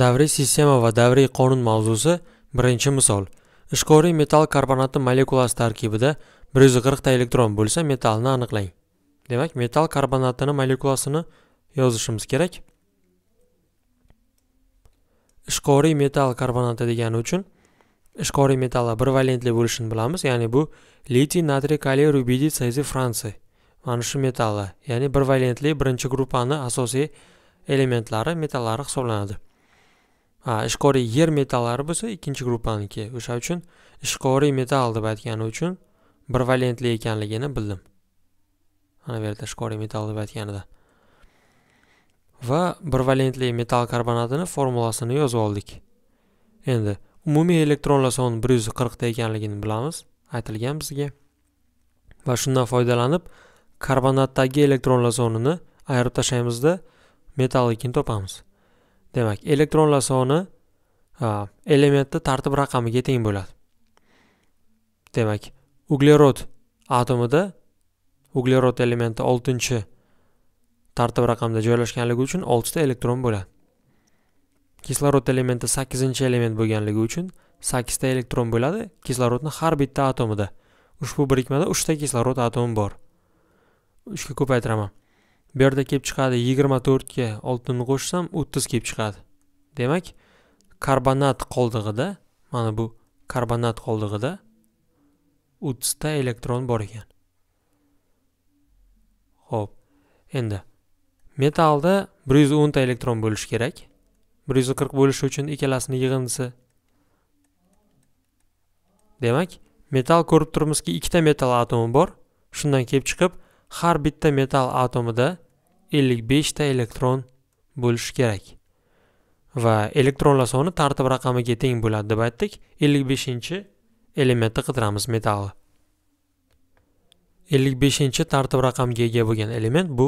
davriy sistema va davriy qonun mavzusi birinchi misol ishqoriy metal karbonati molekulasi tarkibida 140 ta elektron bo'lsa metalni aniqlang demak metal karbonatini molekulasini yozishimiz kerak ishqoriy metal karbonati degani uchun ishqoriy metallar bir valentli bo'lishini bilamiz ya'ni bu litiy natriy kaliy rubidiy sezi fransiy mana shu metallar ya'ni bir valentli birinchi gruppani asosiy elementlari metallari hisoblanadi ishqoriy yer metallari bo'lsa ikkinchi gruppaniki o'sha uchun ishqoriy metall deb aytgani uchun bir valentli ekanligini bildim ana bu yerda ishqoriy metall deb aytganida va bir valentli metall karbonatini formulasini yozib oldik endi umumiy elektronlar soni bir yuz qirqta ekanligini bilamiz aytilgan bizga va shundan foydalanib karbonatdagi elektronlar sonini ayirib tashlaymizda metallikini topamiz demak elektronlar soni elementni tartib raqamiga teng bo'ladi demak uglerod atomida uglerod elementi oltinchi tartib raqamda joylashganligi uchun oltita elektron bo'ladi kislorod elementi sakkizinchi element bo'lganligi uchun sakkizta elektron bo'ladi kislorodni har bitta atomida ushbu birikmada uchta kislorod atomi bor uchga ko'paytiraman bu yerda kelib chiqadi yigirma to'rtga oltinni qo'shsam o'ttiz kelib chiqadi demak karbonat qoldig'ida mana bu karbonat qoldig'ida o'ttizta elektron bor ekan ho'p endi metalda bir yuz o'nta elektron bo'lishi kerak bir yuz qirq bo'lishi uchun ikkalasini yig'indisi demak metal ko'rib turibmizki ikkita metal atomi bor shundan kelib chiqib har bitta metal atomida 55 ta elektron bo'lishi kerak va elektronlar soni tartib raqamiga teng bo'ladi deb aytdik 55-chi elementni qidiramiz metalni 55-chi tartib raqamiga ega bo'lgan element bu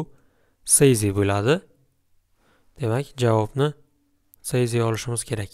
seize bo'ladi demak javobni seize olishimiz kerak